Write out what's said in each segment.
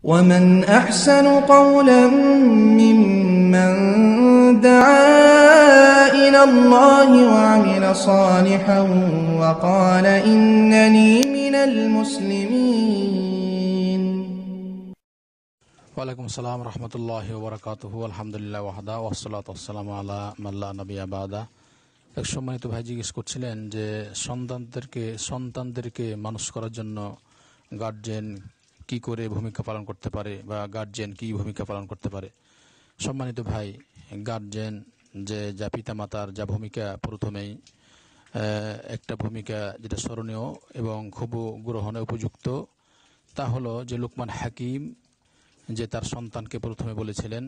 ومن أحسن قولا ممن دعا إلى الله وعمل صالحا وقال إنني من المسلمين وعليكم السلام ورحمة الله وبركاته والحمد لله وحده والصلاة والسلام على من لا نبي بعده এক সময় তো ভাই জিজ্ঞেস করছিলেন যে সন্তানদেরকে সন্তানদেরকে মানুষ করার জন্য গার্জেন কি করে ভূমিকা পালন করতে পারে বা গার্জেন কি ভূমিকা পালন করতে পারে সম্মানিত ভাই গার্জেন যে যা পিতা মাতার যা ভূমিকা প্রথমেই একটা ভূমিকা যেটা স্মরণীয় এবং খুব গ্রহণে উপযুক্ত তা হলো যে লুকমান হাকিম যে তার সন্তানকে প্রথমে বলেছিলেন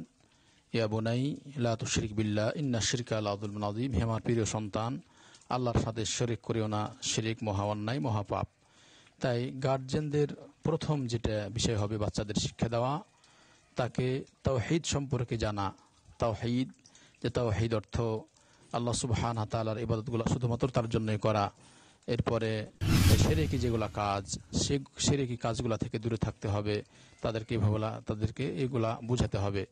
ইয়া বোনাই লাতু শিরিক বিল্লা ইন্না শিরকা আল্লাহুল নাজিম হেমার প্রিয় সন্তান আল্লাহর সাথে শরিক করিও না শিরিক মহাওয়ান্নাই মহাপাপ তাই গার্জেনদের প্রথম যেটা বিষয় হবে বাচ্চাদের শিক্ষা দেওয়া তাকে তাওহিদ সম্পর্কে জানা তাওহিদ যে তাওহিদ অর্থ আল্লাহ সুবহান হাতালার ইবাদতগুলো শুধুমাত্র তার জন্যই করা এরপরে সেরে কি যেগুলো কাজ সে সেরে কি কাজগুলো থেকে দূরে থাকতে হবে তাদেরকে ভাবলা তাদেরকে এগুলা বুঝাতে হবে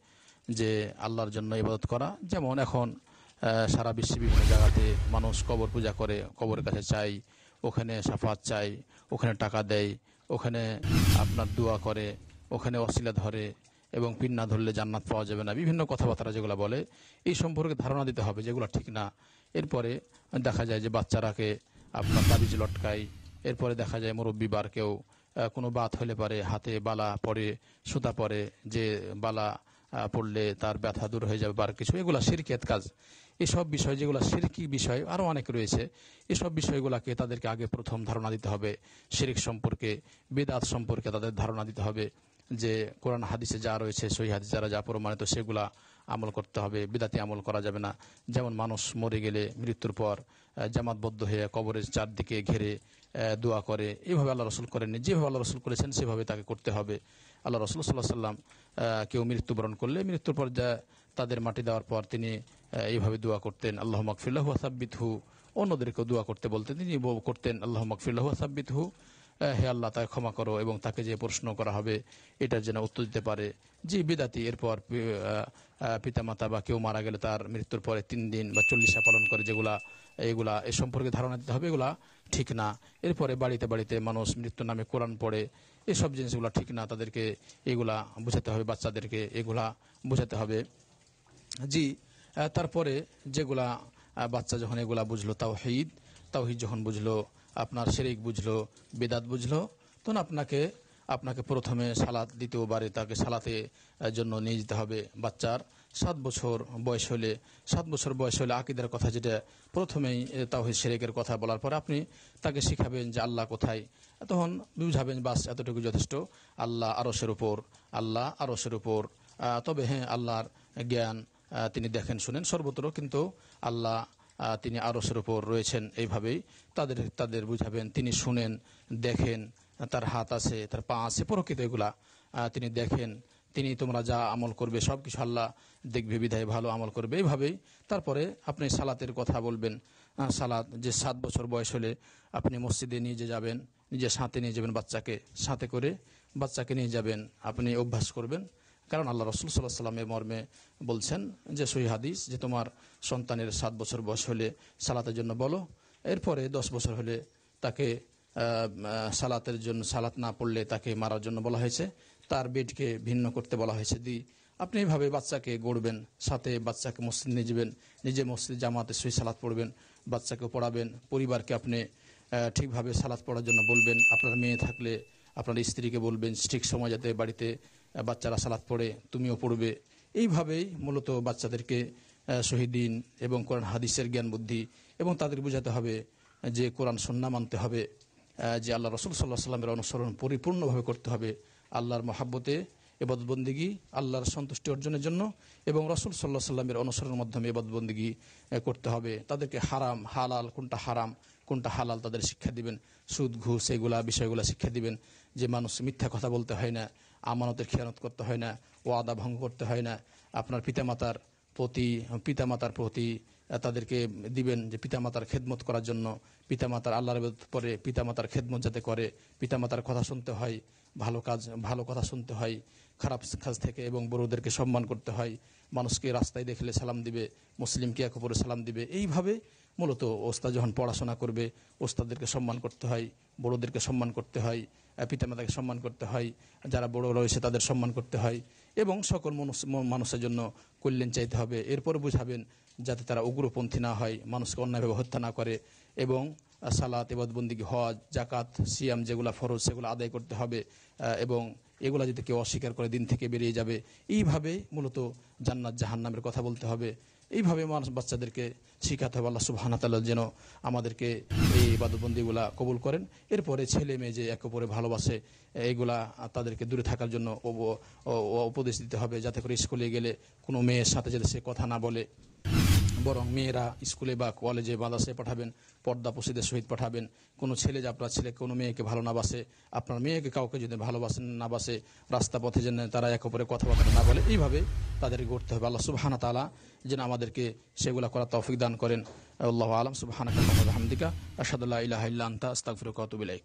যে আল্লাহর জন্য ইবাদত করা যেমন এখন সারা বিশ্বে বিভিন্ন জায়গাতে মানুষ কবর পূজা করে কবরের কাছে চাই ওখানে সাফাত চাই ওখানে টাকা দেয় ওখানে আপনার দোয়া করে ওখানে অশিলা ধরে এবং পিন না ধরলে জান্নাত পাওয়া যাবে না বিভিন্ন কথাবার্তা যেগুলো বলে এই সম্পর্কে ধারণা দিতে হবে যেগুলো ঠিক না এরপরে দেখা যায় যে বাচ্চারাকে আপনার তাবিজ লটকায় এরপরে দেখা যায় মুরব্বী কেউ কোনো বাত হলে পারে হাতে বালা পরে সুতা পরে যে বালা পড়লে তার ব্যথা দূর হয়ে যাবে বার কিছু এগুলো সিরকেত কাজ এসব বিষয় যেগুলো শিরকি বিষয় আরও অনেক রয়েছে এসব বিষয়গুলোকে তাদেরকে আগে প্রথম ধারণা দিতে হবে শিরিক সম্পর্কে বেদাত সম্পর্কে তাদের ধারণা দিতে হবে যে কোরআন হাদিসে যা রয়েছে সই হাদিস যারা যা প্রমাণিত সেগুলা আমল করতে হবে বিদাতি আমল করা যাবে না যেমন মানুষ মরে গেলে মৃত্যুর পর জামাতবদ্ধ হয়ে কবরের চারদিকে ঘেরে দোয়া করে এইভাবে আল্লাহ রসুল করেননি যেভাবে আল্লাহ রসুল করেছেন সেভাবে তাকে করতে হবে আল্লাহ রসুল সাল্লাহ সাল্লাম কেউ মৃত্যুবরণ করলে মৃত্যুর পর যা তাদের মাটি দেওয়ার পর তিনি এইভাবে দোয়া করতেন আল্লাহ মকফিল্লাহ সাব্বিত হু অন্যদেরকেও দোয়া করতে বলতেন তিনি করতেন আল্লাহ মকফিল্লাহ সাব্বিত হু হে আল্লাহ তাকে ক্ষমা করো এবং তাকে যে প্রশ্ন করা হবে এটার যেন উত্তর দিতে পারে যে বিদাতি এরপর পিতামাতা বা কেউ মারা গেলে তার মৃত্যুর পরে তিন দিন বা চল্লিশা পালন করে যেগুলা এগুলা এ সম্পর্কে ধারণা দিতে হবে এগুলা ঠিক না এরপরে বাড়িতে বাড়িতে মানুষ মৃত্যুর নামে কোরআন পড়ে এসব জিনিসগুলো ঠিক না তাদেরকে এগুলা বোঝাতে হবে বাচ্চাদেরকে এগুলা বোঝাতে হবে জি তারপরে যেগুলা বাচ্চা যখন এগুলা বুঝলো তাও হিদ যখন বুঝলো আপনার শেরিক বুঝলো বেদাত বুঝলো তখন আপনাকে আপনাকে প্রথমে সালাত দ্বিতীয়বারে তাকে সালাতে জন্য নিয়ে যেতে হবে বাচ্চার সাত বছর বয়স হলে সাত বছর বয়স হলে আকিদের কথা যেটা প্রথমেই তাহিদ শেরেকের কথা বলার পর আপনি তাকে শিখাবেন যে আল্লাহ কোথায় তখন বুঝাবেন বাস এতটুকু যথেষ্ট আল্লাহ আরসের উপর আল্লাহ আরসের উপর তবে হ্যাঁ আল্লাহর জ্ঞান তিনি দেখেন শুনেন সর্বত্র কিন্তু আল্লাহ তিনি আরসের ওপর রয়েছেন এইভাবেই তাদের তাদের বুঝাবেন তিনি শুনেন দেখেন তার হাত আছে তার পা আছে প্রকৃত এগুলা তিনি দেখেন তিনি তোমরা যা আমল করবে সব কিছু আল্লাহ দেখবে বিধায় ভালো আমল করবে এইভাবেই তারপরে আপনি সালাতের কথা বলবেন সালাত যে সাত বছর বয়স হলে আপনি মসজিদে নিয়ে যে যাবেন নিজে সাথে নিয়ে যাবেন বাচ্চাকে সাথে করে বাচ্চাকে নিয়ে যাবেন আপনি অভ্যাস করবেন কারণ আল্লাহ রসুল সাল্লাহ সাল্লামের মর্মে বলছেন যে সহি হাদিস যে তোমার সন্তানের সাত বছর বয়স হলে সালাতের জন্য বলো এরপরে দশ বছর হলে তাকে সালাতের জন্য সালাত না পড়লে তাকে মারার জন্য বলা হয়েছে তার বেডকে ভিন্ন করতে বলা হয়েছে দি আপনি এইভাবে বাচ্চাকে গড়বেন সাথে বাচ্চাকে মসজিদ নিয়ে যাবেন নিজে মসজিদ জামাতে সুই সালাত পড়বেন বাচ্চাকে পড়াবেন পরিবারকে আপনি ঠিকভাবে সালাত পড়ার জন্য বলবেন আপনার মেয়ে থাকলে আপনার স্ত্রীকে বলবেন ঠিক সময় যাতে বাড়িতে বাচ্চারা সালাত পড়ে তুমিও পড়বে এইভাবেই মূলত বাচ্চাদেরকে শহীদিন এবং কোরআন হাদিসের জ্ঞান বুদ্ধি এবং তাদের বোঝাতে হবে যে কোরআন সন্না মানতে হবে যে আল্লাহ রসুল সাল্লাহ সাল্লামের অনুসরণ পরিপূর্ণভাবে করতে হবে আল্লাহর মহাব্বতে এবদবন্দিগি আল্লাহর সন্তুষ্টি অর্জনের জন্য এবং রসুল সাল্লাহ সাল্লামের অনুসরণের মাধ্যমে এবদবন্দিগি করতে হবে তাদেরকে হারাম হালাল কোনটা হারাম কোনটা হালাল তাদের শিক্ষা দিবেন সুদ ঘুষ এগুলা বিষয়গুলা শিক্ষা দিবেন যে মানুষ মিথ্যা কথা বলতে হয় না আমানতের খেয়ানত করতে হয় না ওয়াদা ভঙ্গ করতে হয় না আপনার পিতামাতার প্রতি পিতামাতার প্রতি তাদেরকে দিবেন যে পিতামাতার খেদমত করার জন্য পিতামাতার আল্লাহর পরে পিতামাতার খেদমত যাতে করে পিতামাতার কথা শুনতে হয় ভালো কাজ ভালো কথা শুনতে হয় খারাপ কাজ থেকে এবং বড়োদেরকে সম্মান করতে হয় মানুষকে রাস্তায় দেখলে সালাম দিবে মুসলিমকে এক উপরে সালাম দিবে এইভাবে মূলত ওস্তাদ যখন পড়াশোনা করবে ওস্তাদেরকে সম্মান করতে হয় বড়োদেরকে সম্মান করতে হয় পিতামাতাকে সম্মান করতে হয় যারা বড় রয়েছে তাদের সম্মান করতে হয় এবং সকল মানুষের জন্য কল্যাণ চাইতে হবে এরপর বুঝাবেন যাতে তারা উগ্রপন্থী না হয় মানুষকে অন্যায়ভাবে হত্যা না করে এবং সালাত এবাদবন্দিগি হজ জাকাত সিয়াম যেগুলো ফরজ সেগুলো আদায় করতে হবে এবং এগুলো যদি কেউ অস্বীকার করে দিন থেকে বেরিয়ে যাবে এইভাবে মূলত জান্নাত জাহান্নামের কথা বলতে হবে এইভাবে মানুষ বাচ্চাদেরকে শিখাতে হবে আল্লাহ সুবাহ যেন আমাদেরকে এই ইবাদতবন্দিগুলা কবুল করেন এরপরে ছেলে মেয়ে যে একে অপরে ভালোবাসে এইগুলা তাদেরকে দূরে থাকার জন্য উপদেশ দিতে হবে যাতে করে স্কুলে গেলে কোনো মেয়ের সাথে যাতে সে কথা না বলে বরং মেয়েরা স্কুলে বা কলেজে বাদাসে পাঠাবেন পর্দা পশিদের সহিত পাঠাবেন কোনো ছেলে যে আপনার ছেলে কোনো মেয়েকে ভালো না বাসে আপনার মেয়েকে কাউকে যদি ভালোবাসেন না বাসে রাস্তা পথে যেন তারা এক অপরে কথাবার্তা না বলে এইভাবে তাদেরকে গড়তে হবে আল্লাহ সুবাহানা তালা যেন আমাদেরকে সেগুলো করা তৌফিক দান করেন আল্লাহ আলম সুবাহানা কামদিকা আসাদুল্লাহ ইলাহ ইল্লা আন্তা আস্তাগফিরুকাতুবিলাইক